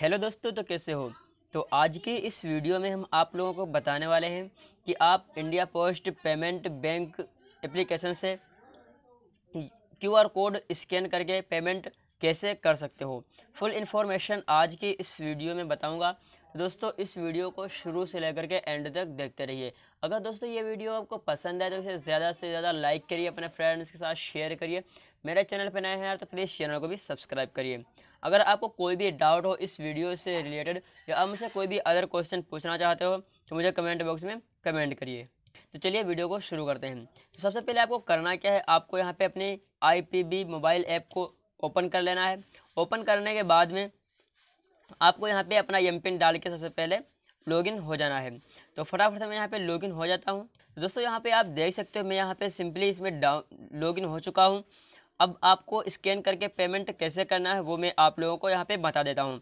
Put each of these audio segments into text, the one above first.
hello दोस्तों तो कैसे हो तो आज के इस वीडियो में हम आप लोगों को बताने वाले हैं कि आप India Post Payment Bank application से क्यूआर कोड स्कैन करके पेमेंट कैसे कर सकते हो फुल इन्फॉर्मेशन आज की इस वीडियो में बताऊंगा तो दोस्तों इस वीडियो को शुरू से लेकर के एंड तक देखते रहिए अगर दोस्तों ये वीडियो आपको पसंद आए तो इसे ज़्यादा से ज़्यादा लाइक करिए अपने फ्रेंड्स के साथ शेयर करिए मेरे चैनल पर नए हैं यार तो प्लीज़ चैनल को भी सब्सक्राइब करिए अगर आपको कोई भी डाउट हो इस वीडियो से रिलेटेड या आप मुझसे कोई भी अदर क्वेश्चन पूछना चाहते हो तो मुझे कमेंट बॉक्स में कमेंट करिए तो चलिए वीडियो को शुरू करते हैं तो सबसे पहले आपको करना क्या है आपको यहाँ पे अपने आई मोबाइल ऐप को ओपन कर लेना है ओपन करने के बाद में आपको यहाँ पे अपना एम पिन डाल के सबसे पहले लॉगिन हो जाना है तो फटाफट से मैं यहाँ पे लॉगिन हो जाता हूँ दोस्तों यहाँ पे आप देख सकते हो मैं यहाँ पे सिंपली इसमें डाउन लॉगिन हो चुका हूँ अब आपको स्कैन करके पेमेंट कैसे करना है वो मैं आप लोगों को यहाँ पे बता देता हूँ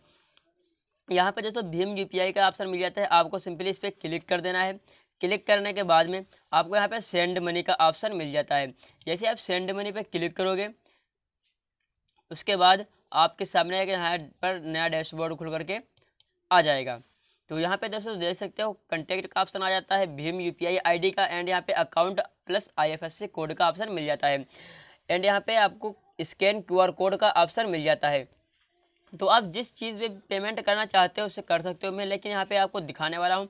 यहाँ पे दोस्तों भीम आई का ऑप्शन मिल जाता है आपको सिंपली इस पर क्लिक कर देना है क्लिक करने के बाद में आपको यहाँ पे सेंड मनी का ऑप्शन मिल जाता है जैसे आप सेंड मनी पे क्लिक करोगे उसके बाद आपके सामने एक यहाँ पर नया डैशबोर्ड खुल करके आ जाएगा तो यहाँ पे दोस्तों देख सकते हो कंटेक्ट का ऑप्शन आ जाता है भीम आई डी का एंड यहाँ पे अकाउंट प्लस सी कोड का ऑप्शन मिल जाता है एंड यहाँ पे आपको स्कैन क्यूआर कोड का ऑप्शन मिल जाता है तो आप जिस चीज़ पे पेमेंट करना चाहते हो उसे कर सकते हो मैं लेकिन यहाँ पे आपको दिखाने वाला हूँ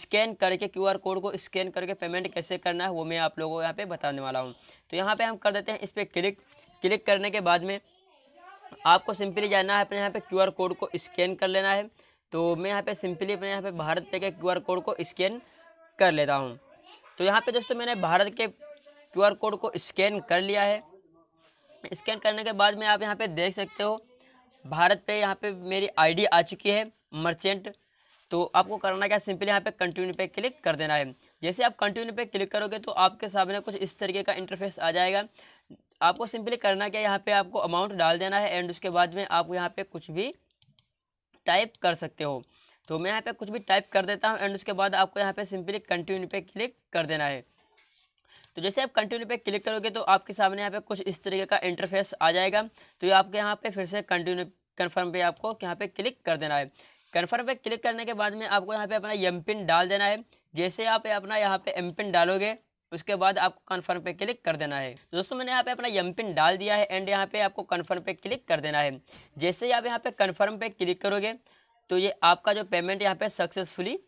स्कैन करके क्यूआर कोड को स्कैन करके पेमेंट कैसे करना है वो मैं आप लोगों को यहाँ पर बताने वाला हूँ तो यहाँ पर हम कर देते हैं इस पर क्लिक क्लिक करने के बाद में आपको सिंपली जाना है अपने यहाँ पर क्यू कोड को स्कैन कर लेना है तो मैं यहाँ पर सिंपली अपने यहाँ पर भारत पे के क्यू कोड को स्कैन कर लेता हूँ तो यहाँ पे दोस्तों मैंने भारत के क्यूआर कोड को स्कैन कर लिया है स्कैन करने के बाद में आप यहाँ पे देख सकते हो भारत पे यहाँ पे मेरी आईडी आ चुकी है मर्चेंट तो आपको करना क्या सिंपली यहाँ पे कंटिन्यू पे क्लिक कर देना है जैसे आप कंटिन्यू पे क्लिक करोगे तो आपके सामने कुछ इस तरीके का इंटरफेस आ जाएगा आपको सिंपली करना क्या यहाँ पे आपको अमाउंट डाल देना है एंड उसके बाद में आप यहाँ पे कुछ भी टाइप कर सकते हो तो मैं यहाँ पे कुछ भी टाइप कर देता हूँ एंड उसके बाद आपको यहाँ पे सिंपली कंटिन्यू पे क्लिक कर देना है तो जैसे आप कंटिन्यू पे क्लिक करोगे तो आपके सामने यहाँ पे कुछ इस तरीके का इंटरफेस आ जाएगा तो ये आपके यहाँ पे फिर से कंटिन्यू कन्फर्म पे आपको यहाँ पे क्लिक कर देना है कन्फर्म पे क्लिक करने के बाद में आपको यहाँ पे अपना एम पिन डाल देना है जैसे आप अपना यहाँ पे एम पिन डालोगे उसके बाद आपको कन्फर्म पे क्लिक कर देना है दोस्तों मैंने यहाँ पे अपना एम पिन डाल दिया है एंड यहाँ पे आपको कन्फर्म पे क्लिक कर देना है जैसे ही आप यहाँ पे कन्फर्म पे क्लिक करोगे तो ये आपका जो पेमेंट यहाँ पे सक्सेसफुली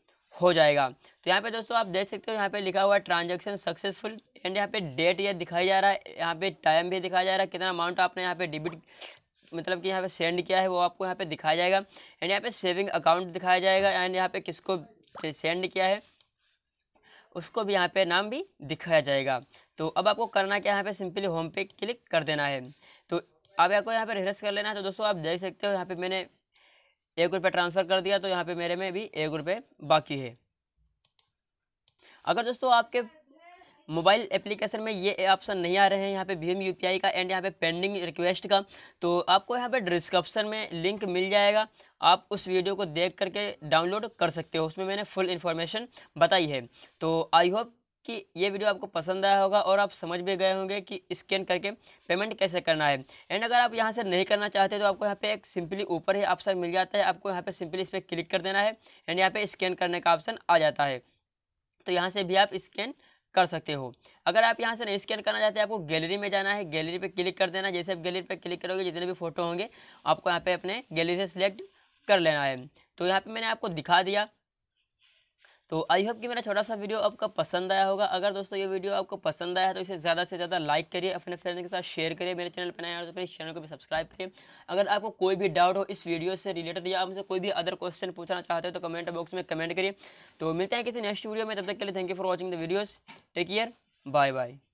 हो जाएगा तो यहाँ पे दोस्तों आप देख सकते हो यहाँ पे लिखा हुआ है ट्रांजेक्शन सक्सेसफुल एंड यहाँ पे डेट ये दिखाया जा रहा है यहाँ पे टाइम भी दिखाया जा रहा है कितना अमाउंट आपने यहाँ पे डेबिट मतलब कि यहाँ पे सेंड किया है वो आपको यहाँ पे दिखाया जाएगा एंड यहाँ पे सेविंग अकाउंट दिखाया जाएगा एंड यहाँ पे किसको सेंड किया है उसको भी यहाँ पे नाम भी दिखाया जाएगा तो अब आपको करना क्या यहाँ पे सिंपली होम पे क्लिक कर देना है तो अब आपको यहाँ पे रिहर्स कर लेना है तो दोस्तों आप देख सकते हो यहाँ पे मैंने एक रुपये ट्रांसफ़र कर दिया तो यहाँ पे मेरे में भी एक रुपये बाकी है अगर दोस्तों आपके मोबाइल एप्लीकेशन में ये ऑप्शन नहीं आ रहे हैं यहाँ पे भीम यू का एंड यहाँ पे पेंडिंग रिक्वेस्ट का तो आपको यहाँ पे डिस्क्रिप्शन में लिंक मिल जाएगा आप उस वीडियो को देख करके डाउनलोड कर सकते हो उसमें मैंने फुल इन्फॉर्मेशन बताई है तो आई होप कि ये वीडियो आपको पसंद आया होगा और आप समझ भी गए होंगे कि स्कैन करके पेमेंट कैसे करना है एंड अगर आप यहाँ से नहीं करना चाहते तो आपको यहाँ पे एक सिंपली ऊपर ही ऑप्शन मिल जाता है आपको यहाँ पे सिंपली इस पर क्लिक कर देना है एंड यहाँ पे स्कैन करने का ऑप्शन आ जाता है तो यहाँ से भी आप स्कैन कर सकते हो अगर आप यहाँ से नहीं स्कैन करना चाहते हैं आपको गैलरी में जाना है गैलरी पे क्लिक कर देना जैसे आप गैलरी पे क्लिक करोगे जितने भी फोटो होंगे आपको यहाँ पे अपने गैलरी से सिलेक्ट कर लेना है तो यहाँ पे मैंने आपको दिखा दिया तो आई होप कि मेरा छोटा सा वीडियो आपका पसंद आया होगा अगर दोस्तों ये वीडियो आपको पसंद आया है तो इसे ज़्यादा से ज़्यादा लाइक करिए अपने फ्रेंड के साथ शेयर करिए मेरे चैनल पर नया और तो प्लीज़ चैनल को भी सब्सक्राइब करिए अगर आपको कोई भी डाउट हो इस वीडियो से रिलेटेड या आप मुझसे कोई भी अदर क्वेश्चन पूछना चाहते हो तो कमेंट बॉक्स में कमेंट करिए तो मिलते हैं किसी नेक्स्ट वीडियो में तब तक के लिए thank you for watching the videos take care bye bye